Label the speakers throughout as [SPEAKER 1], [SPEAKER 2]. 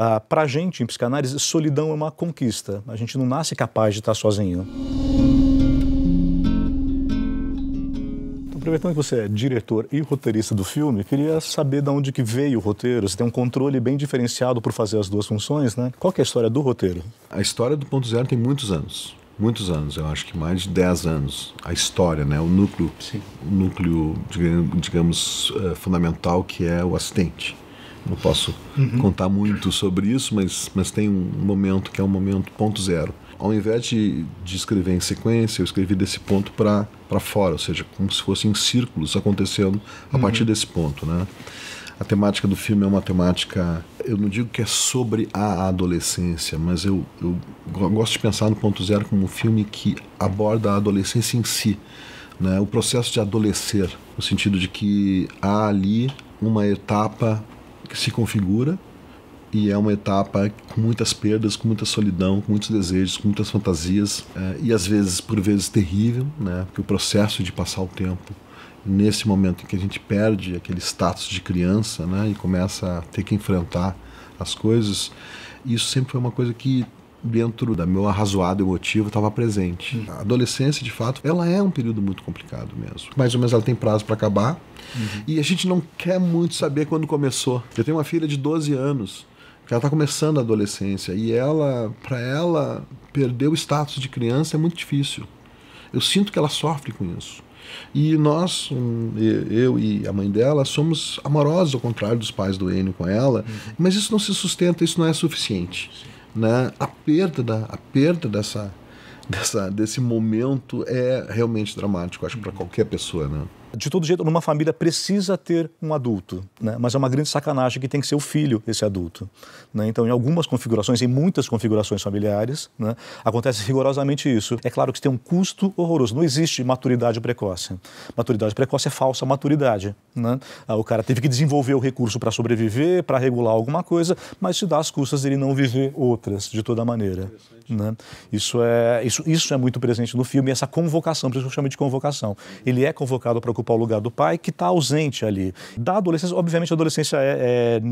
[SPEAKER 1] Ah, Para a gente, em psicanálise, solidão é uma conquista. A gente não nasce capaz de estar sozinho. Então, aproveitando que você é diretor e roteirista do filme, queria saber de onde que veio o roteiro. Você tem um controle bem diferenciado por fazer as duas funções, né? Qual é a história do roteiro? A história do Ponto Zero tem muitos anos. Muitos anos,
[SPEAKER 2] eu acho que mais de 10 anos. A história, né? O núcleo, Sim. o núcleo digamos, eh, fundamental que é o acidente não posso uhum. contar muito sobre isso, mas, mas tem um momento que é um momento ponto zero. Ao invés de, de escrever em sequência, eu escrevi desse ponto para fora, ou seja, como se fossem círculos acontecendo a uhum. partir desse ponto, né? A temática do filme é uma temática, eu não digo que é sobre a adolescência, mas eu, eu gosto de pensar no Ponto Zero como um filme que aborda a adolescência em si, né? o processo de adolescer, no sentido de que há ali uma etapa que se configura e é uma etapa com muitas perdas, com muita solidão, com muitos desejos, com muitas fantasias é, e às vezes, por vezes, terrível, né? Porque o processo de passar o tempo nesse momento em que a gente perde aquele status de criança, né? E começa a ter que enfrentar as coisas, isso sempre foi uma coisa que dentro da meu arrazoado emotivo, estava presente. Uhum. A adolescência, de fato, ela é um período muito complicado mesmo. Mais ou menos ela tem prazo para acabar. Uhum. E a gente não quer muito saber quando começou. Eu tenho uma filha de 12 anos. Ela está começando a adolescência e ela, para ela, perder o status de criança é muito difícil. Eu sinto que ela sofre com isso. E nós, hum, eu e a mãe dela, somos amorosos, ao contrário dos pais do Enio com ela, uhum. mas isso não se sustenta, isso não é suficiente. Sim né, a perda, a perda dessa, dessa, desse
[SPEAKER 1] momento é realmente dramático, acho, para uhum. qualquer pessoa, né? De todo jeito, numa família precisa ter um adulto, né? mas é uma grande sacanagem que tem que ser o filho, esse adulto. Né? Então, em algumas configurações, em muitas configurações familiares, né? acontece rigorosamente isso. É claro que tem um custo horroroso. Não existe maturidade precoce. Maturidade precoce é falsa maturidade. Né? Ah, o cara teve que desenvolver o recurso para sobreviver, para regular alguma coisa, mas se dá as custas dele não viver outras, de toda maneira. Né? Isso, é, isso, isso é muito presente no filme, essa convocação, por isso que eu chamo de convocação. Ele é convocado para ocupar ocupar o lugar do pai que está ausente ali. Da adolescência, obviamente, a adolescência é, é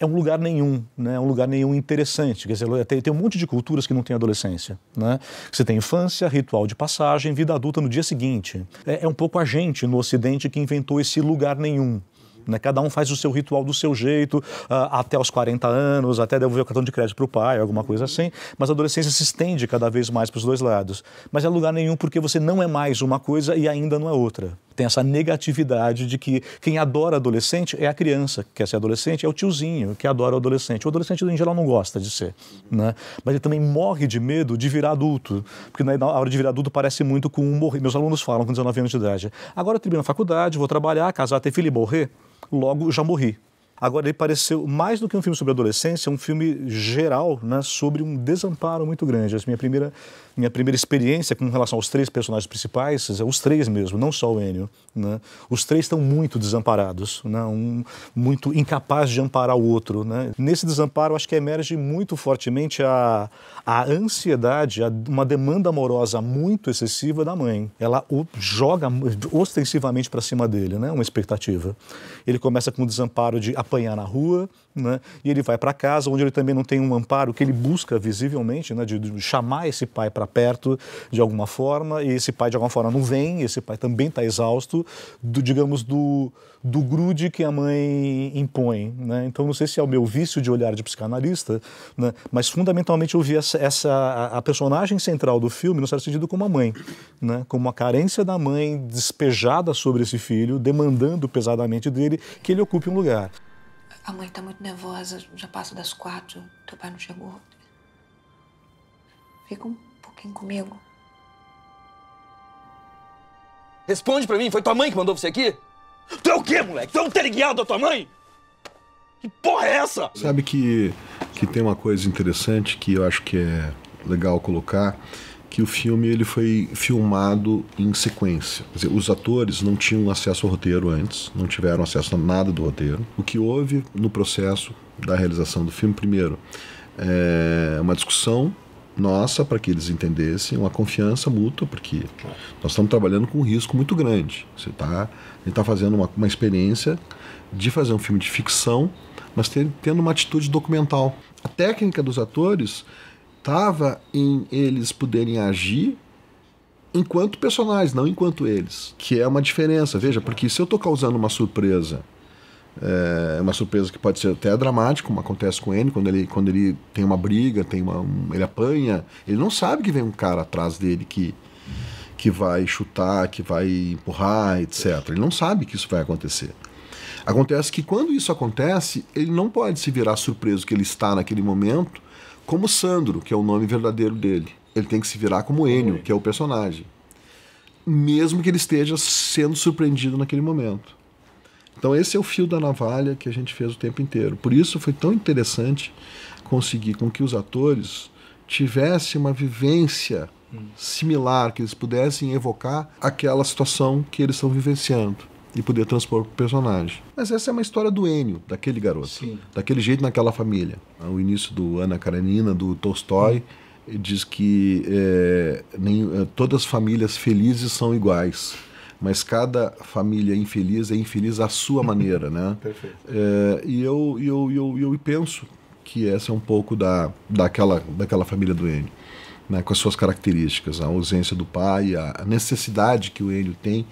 [SPEAKER 1] é um lugar nenhum, né? É um lugar nenhum interessante. Quer dizer, é, tem, tem um monte de culturas que não tem adolescência. Né? Você tem infância, ritual de passagem, vida adulta no dia seguinte. É, é um pouco a gente no Ocidente que inventou esse lugar nenhum né? Cada um faz o seu ritual do seu jeito, ah, até os 40 anos, até devolver o cartão de crédito para o pai, alguma coisa assim. Mas a adolescência se estende cada vez mais para os dois lados. Mas é lugar nenhum porque você não é mais uma coisa e ainda não é outra. Tem essa negatividade de que quem adora adolescente é a criança que quer ser adolescente, é o tiozinho que adora o adolescente. O adolescente, em geral, não gosta de ser, né? Mas ele também morre de medo de virar adulto, porque né, na hora de virar adulto parece muito com um morrer. Meus alunos falam com 19 anos de idade. Agora eu termino a faculdade, vou trabalhar, casar, ter filho e morrer logo já morri. Agora, ele pareceu, mais do que um filme sobre adolescência, um filme geral né, sobre um desamparo muito grande. minha primeira, minha primeira experiência com relação aos três personagens principais, é, os três mesmo, não só o Enio. Né? Os três estão muito desamparados, né? um, muito incapaz de amparar o outro. Né? Nesse desamparo, acho que emerge muito fortemente a, a ansiedade, a, uma demanda amorosa muito excessiva da mãe. Ela o joga ostensivamente para cima dele, né? uma expectativa. Ele começa com um desamparo de apanhar na rua, né? e ele vai para casa, onde ele também não tem um amparo que ele busca visivelmente, né? de, de chamar esse pai para perto de alguma forma, e esse pai de alguma forma não vem, esse pai também está exausto, do, digamos, do, do grude que a mãe impõe. Né? Então, não sei se é o meu vício de olhar de psicanalista, né? mas fundamentalmente eu vi essa, essa a, a, personagem central do filme, no certo sentido, como a mãe, né? como a carência da mãe despejada sobre esse filho, demandando pesadamente dele que ele ocupe um lugar. A mãe tá muito nervosa, já passa das quatro, teu pai não chegou. Fica um pouquinho comigo. Responde pra mim, foi tua mãe que mandou você aqui? Tu é o quê, moleque? Tu é um teleguiado da tua mãe? Que porra é essa?
[SPEAKER 2] Sabe que, que tem uma coisa interessante que eu acho que é legal colocar que o filme ele foi filmado em sequência. Quer dizer, os atores não tinham acesso ao roteiro antes, não tiveram acesso a nada do roteiro. O que houve no processo da realização do filme, primeiro, é uma discussão nossa para que eles entendessem, uma confiança mútua, porque nós estamos trabalhando com um risco muito grande. Você tá, ele está fazendo uma, uma experiência de fazer um filme de ficção, mas ter, tendo uma atitude documental. A técnica dos atores estava em eles poderem agir enquanto personagens, não enquanto eles. Que é uma diferença, veja, porque se eu estou causando uma surpresa, é, uma surpresa que pode ser até dramática, como acontece com ele, quando ele, quando ele tem uma briga, tem uma, um, ele apanha, ele não sabe que vem um cara atrás dele que, que vai chutar, que vai empurrar, etc. Ele não sabe que isso vai acontecer. Acontece que quando isso acontece, ele não pode se virar surpreso que ele está naquele momento como Sandro, que é o nome verdadeiro dele. Ele tem que se virar como Enio, que é o personagem. Mesmo que ele esteja sendo surpreendido naquele momento. Então esse é o fio da navalha que a gente fez o tempo inteiro. Por isso foi tão interessante conseguir com que os atores tivessem uma vivência hum. similar, que eles pudessem evocar aquela situação que eles estão vivenciando e poder transpor o personagem. Mas essa é uma história do Enio, daquele garoto. Sim. Daquele jeito naquela família. Ah, o início do Ana Karenina, do Tolstói, diz que é, nem, é, todas as famílias felizes são iguais. Mas cada família infeliz é infeliz à sua maneira, né? Perfeito. É, e eu, eu, eu, eu penso que essa é um pouco da, daquela, daquela família do Enio. Né, com as suas características, a ausência do pai, a necessidade que o Enio tem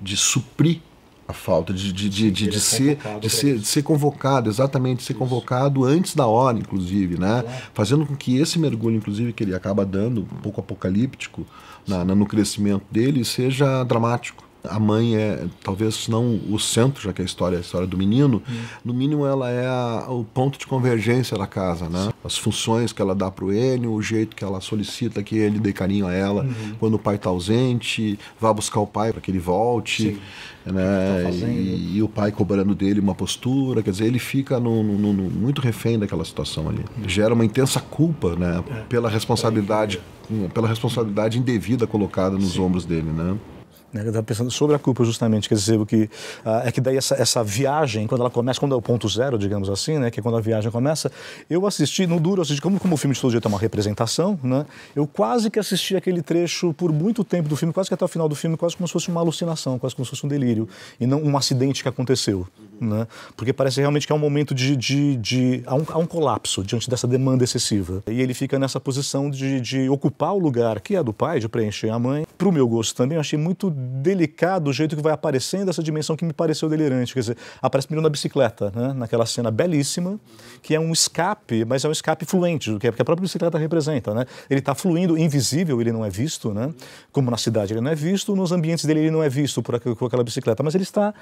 [SPEAKER 2] de suprir a falta de, de, de, de, de ser, de, ser, de ser convocado, exatamente, de ser convocado antes da hora, inclusive, né? É. Fazendo com que esse mergulho, inclusive, que ele acaba dando, um pouco apocalíptico na, na no crescimento dele, seja dramático. A mãe é, talvez não o centro, já que é a história é a história do menino, hum. no mínimo ela é a, o ponto de convergência da casa, né? Sim. As funções que ela dá para o Enio, o jeito que ela solicita que ele dê carinho a ela uhum. quando o pai está ausente, vá buscar o pai para que ele volte, Sim. né? Tá e, e, o pai cobrando dele uma postura, quer dizer, ele fica no, no, no, muito refém daquela situação ali. Uhum. Gera uma intensa culpa, né? É. Pela responsabilidade, é. é. pela responsabilidade
[SPEAKER 1] indevida colocada nos Sim. ombros dele, né? Né? Eu estava pensando sobre a culpa justamente, quer dizer, que, ah, é que daí essa, essa, viagem, quando ela começa, quando é o ponto zero, digamos assim, né? que é quando a viagem começa, eu assisti, no duro, assisti, como, como o filme de todo dia é uma representação, né? eu quase que assisti aquele trecho por muito tempo do filme, quase que até o final do filme, quase como se fosse uma alucinação, quase como se fosse um delírio, e não um acidente que aconteceu né? porque parece realmente que é um momento de. de, de há, um, há, um, colapso diante dessa demanda excessiva. E ele fica nessa posição de, de ocupar o lugar que é do pai, de preencher a mãe. Para o meu gosto também, eu achei muito delicado o jeito que vai aparecendo essa dimensão que me pareceu delirante. Quer dizer, aparece menino na bicicleta, né? naquela cena belíssima, que é um escape, mas é um escape fluente, o que é, a própria bicicleta representa. Né? Ele está fluindo, invisível, ele não é visto, né? como na cidade ele não é visto, nos ambientes dele ele não é visto por aquela bicicleta, mas ele está,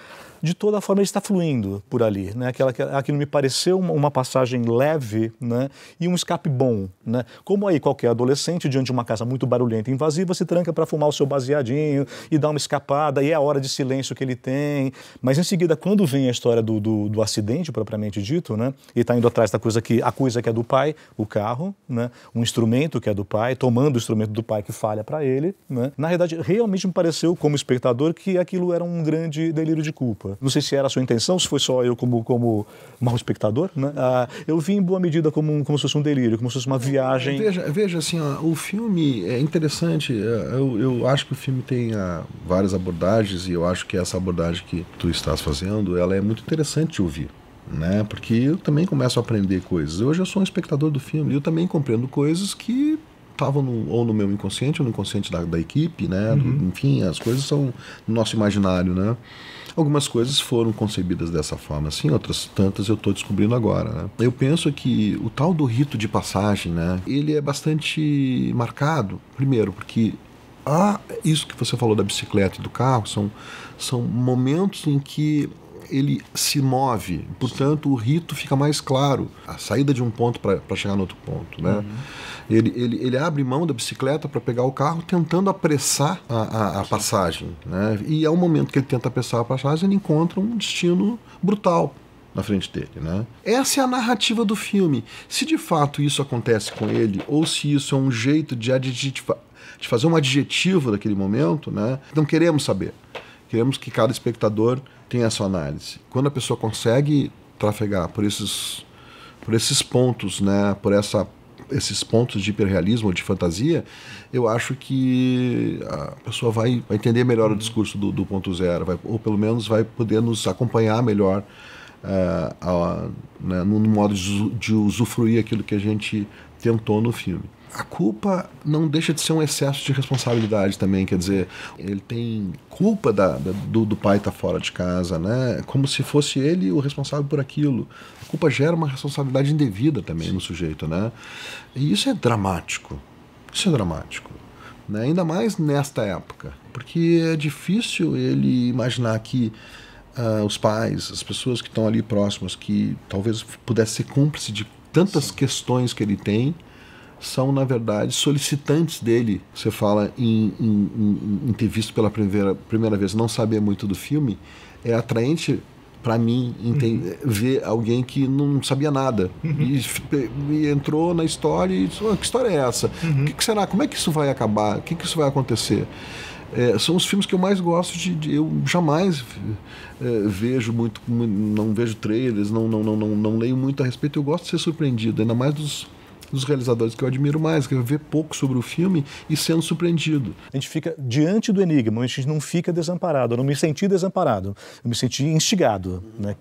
[SPEAKER 1] de toda forma, ele está fluindo por ali. Né? Aquela, aquilo me pareceu uma, uma passagem leve né? e um escape bom. Né? Como aí qualquer adolescente, diante de uma casa muito barulhenta e invasiva, se tranca para fumar o seu baseadinho e dar uma escapada, e é a hora de silêncio que ele tem. Mas em seguida, quando vem a história do, do, do acidente propriamente dito, né? e está indo atrás da coisa que a coisa que é do pai, o carro, né? um instrumento que é do pai, tomando o instrumento do pai que falha para ele. Né? Na realidade, realmente me pareceu, como espectador, que aquilo era um grande delírio de culpa. Não sei se era a sua intenção não se foi só eu como, como mau espectador, né? Ah, eu vi em boa medida como, como se fosse um delírio, como se fosse uma é, viagem. Veja,
[SPEAKER 2] veja assim, ó, o filme é interessante. É, eu, eu acho que o filme tem várias abordagens e eu acho que essa abordagem que tu estás fazendo, ela é muito interessante de ouvir. Né? Porque eu também começo a aprender coisas. Hoje eu sou um espectador do filme e eu também compreendo coisas que estavam ou no meu inconsciente ou no inconsciente da, da equipe, né? Uhum. Enfim, as coisas são no nosso imaginário, né? Algumas coisas foram concebidas dessa forma, assim, outras tantas eu estou descobrindo agora. Né? Eu penso que o tal do rito de passagem, né, ele é bastante marcado, primeiro, porque ah isso que você falou da bicicleta e do carro, são, são momentos em que ele se move, portanto o rito fica mais claro, a saída de um ponto para chegar no outro ponto, né? Uhum. Ele, ele, ele abre mão da bicicleta para pegar o carro, tentando apressar a, a, a passagem, né? E ao é momento que ele tenta apressar a passagem, ele encontra um destino brutal na frente dele, né? Essa é a narrativa do filme. Se de fato isso acontece com ele, ou se isso é um jeito de, de fazer um adjetivo daquele momento, né? Não queremos saber. Queremos que cada espectador tem essa análise. Quando a pessoa consegue trafegar por esses, por esses pontos, né, por essa, esses pontos de hiperrealismo ou de fantasia, eu acho que a pessoa vai, vai entender melhor o uhum. discurso do, do ponto zero, vai, ou pelo menos vai poder nos acompanhar melhor uh, né, no modo de usufruir aquilo que a gente tentou no filme a culpa não deixa de ser um excesso de responsabilidade também, quer dizer, ele tem culpa da, da do, do, pai estar tá fora de casa, né? Como se fosse ele o responsável por aquilo. A culpa gera uma responsabilidade indevida também Sim. no sujeito, né? E isso é dramático. Isso é dramático. Né? Ainda mais nesta época, porque é difícil ele imaginar que uh, os pais, as pessoas que estão ali próximas, que talvez pudesse ser cúmplice de tantas Sim. questões que ele tem, são, na verdade, solicitantes dele. Você fala em, em, em, em ter visto pela primeira, primeira vez, não saber muito do filme, é atraente para mim uhum. ver alguém que não sabia nada uhum. e, e, entrou na história e disse, oh, que história é essa? Uhum. Que, que, será? Como é que isso vai acabar? O que, que isso vai acontecer? É, são os filmes que eu mais gosto de, de eu jamais é, vejo muito não vejo trailers não, não não não não leio muito a respeito eu gosto de ser surpreendido ainda
[SPEAKER 1] mais dos dos realizadores que eu admiro mais, que eu ver pouco sobre o filme e sendo surpreendido. A gente fica diante do enigma, a gente não fica desamparado. Eu não me senti desamparado, eu me senti instigado, né?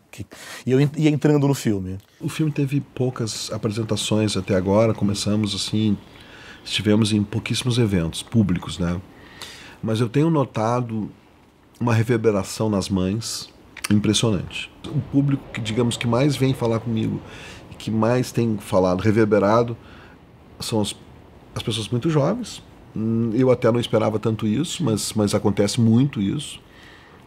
[SPEAKER 1] e eu ia entrando no filme. O filme teve poucas
[SPEAKER 2] apresentações até agora, começamos assim, estivemos em pouquíssimos eventos públicos, né? Mas eu tenho notado uma reverberação nas mães impressionante. O público que digamos que mais vem falar comigo que mais tem falado, reverberado, são as, as pessoas muito jovens. Hum, eu até não esperava tanto isso, mas, mas acontece muito isso.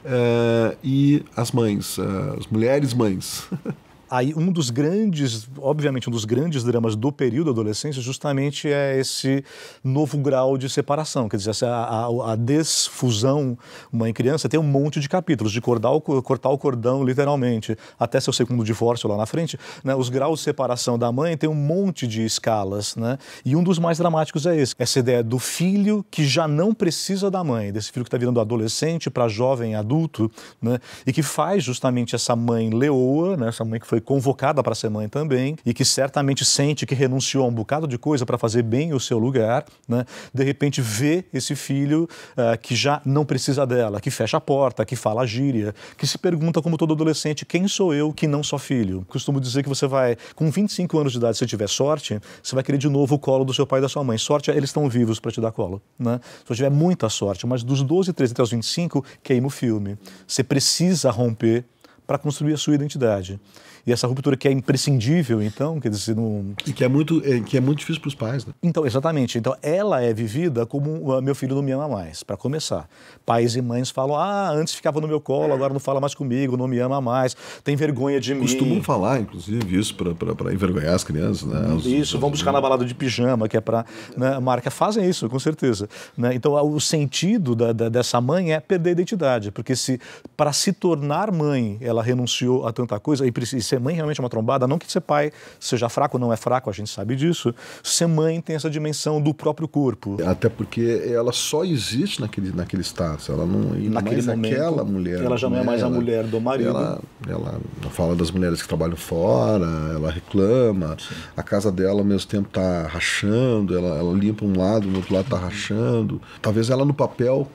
[SPEAKER 2] É, e as
[SPEAKER 1] mães, é, as mulheres mães. Aí um dos grandes, obviamente, um dos grandes dramas do período da adolescência justamente é esse novo grau de separação, quer dizer, a, a, a desfusão. mãe criança tem um monte de capítulos, de cordar o, cortar o cordão, literalmente, até seu segundo divórcio lá na frente. Né? Os graus de separação da mãe tem um monte de escalas, né? E um dos mais dramáticos é esse, essa ideia do filho que já não precisa da mãe, desse filho que está virando adolescente para jovem adulto, né? E que faz justamente essa mãe leoa, né? essa mãe que foi convocada para ser mãe também e que certamente sente que renunciou a um bocado de coisa para fazer bem o seu lugar, né? de repente vê esse filho uh, que já não precisa dela, que fecha a porta, que fala gíria, que se pergunta, como todo adolescente, quem sou eu que não sou filho? Costumo dizer que você vai, com 25 anos de idade, se tiver sorte, você vai querer de novo o colo do seu pai e da sua mãe. Sorte, é eles estão vivos para te dar colo. Né? Se você tiver muita sorte, mas dos 12, 13 até os 25, queima o filme. Você precisa romper para construir a sua identidade. E essa ruptura que é imprescindível, então, quer dizer, não... E que é muito, é, que é muito difícil para os pais, né? Então, exatamente. Então, ela é vivida como meu filho não me ama mais, para começar. Pais e mães falam, ah, antes ficava no meu colo, agora não fala mais comigo, não me ama mais, tem vergonha de Costumam mim. Costumam falar,
[SPEAKER 2] inclusive, isso para envergonhar as crianças, né? Os, isso, vão buscar na
[SPEAKER 1] balada de pijama, que é para... Né, marca, fazem isso, com certeza. Né? Então, o sentido da, da, dessa mãe é perder a identidade, porque se para se tornar mãe ela renunciou a tanta coisa, e precisa ser mãe realmente é uma trombada, não que ser pai seja fraco não é fraco, a gente sabe disso. Ser mãe tem essa dimensão do próprio corpo. Até porque ela só existe naquele, naquele status, ela não e naquele é momento, aquela mulher. Ela já não é né? mais ela, a mulher do marido. Ela,
[SPEAKER 2] ela, fala das mulheres que trabalham fora, ela reclama, Sim. a casa dela ao mesmo tempo está rachando, ela, ela limpa um lado, no outro lado está uhum. rachando. Talvez ela no papel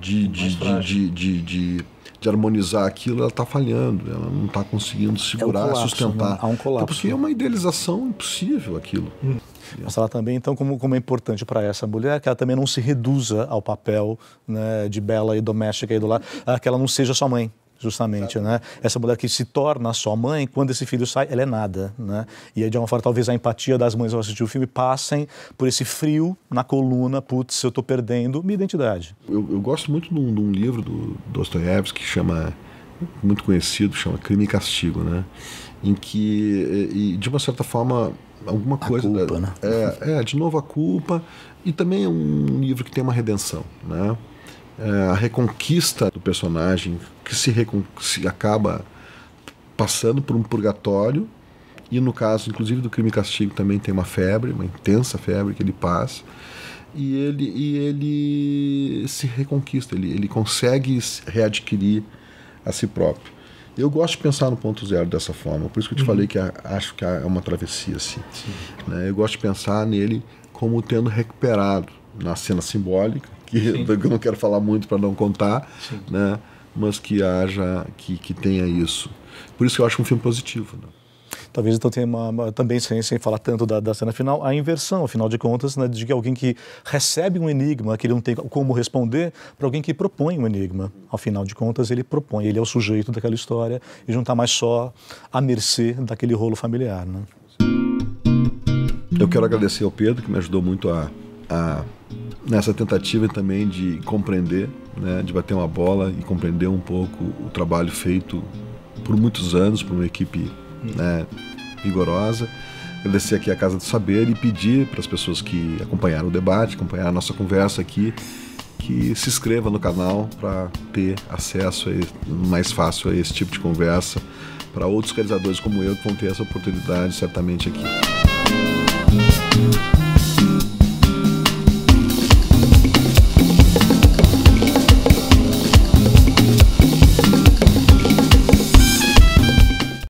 [SPEAKER 2] de, de, de, de, de harmonizar aquilo, ela está
[SPEAKER 1] falhando, ela não está conseguindo segurar, é um colapso, sustentar. Né? Há um então, colapso. Então, porque é uma idealização impossível aquilo. Hum. Mas ela também, então, como, como é importante para essa mulher, que ela também não se reduza ao papel né, de bela e doméstica e do lar, ah, que ela não seja sua mãe, justamente, né? Essa mulher que se torna sua mãe, quando esse filho sai, ela é nada, né? E aí, de alguma forma, talvez a empatia das mães ao assistir o filme passem por esse frio na coluna, putz, eu estou perdendo minha identidade.
[SPEAKER 2] Eu, eu gosto muito de um, de um livro do Dostoiévski que chama, muito conhecido, chama Crime e Castigo, né? Em que, e, de uma certa forma, alguma coisa... A culpa, da, né? É, é, de novo, a culpa e também é um livro que tem uma redenção, né? É, a reconquista do personagem que se, se acaba passando por um purgatório e no caso inclusive do crime e castigo também tem uma febre uma intensa febre que ele passa e ele e ele se reconquista ele, ele consegue readquirir a si próprio eu gosto de pensar no ponto zero dessa forma por isso que eu te uhum. falei que a, acho que é uma travessia assim né? eu gosto de pensar nele como tendo recuperado na cena simbólica que eu não quero falar muito para não contar, Sim. né? mas que haja, que, que tenha isso.
[SPEAKER 1] Por isso que eu acho um filme positivo. Né? talvez então tenha uma, uma, também sem, sem falar tanto da, da cena final, a inversão, afinal de contas, né, de alguém que recebe um enigma que ele não tem como responder, para alguém que propõe um enigma. Afinal de contas, ele propõe, ele é o sujeito daquela história e não está mais só à mercê daquele rolo familiar. Né?
[SPEAKER 2] Eu quero agradecer ao Pedro, que me ajudou muito a, a nessa tentativa também de compreender, né, de bater uma bola e compreender um pouco o trabalho feito por muitos anos por uma equipe hum. né, vigorosa. Agradecer aqui a Casa do Saber e pedir para as pessoas que acompanharam o debate, acompanharam a nossa conversa aqui, que se inscreva no canal para ter acesso mais fácil a esse tipo de conversa para outros realizadores como eu que vão ter essa oportunidade certamente aqui.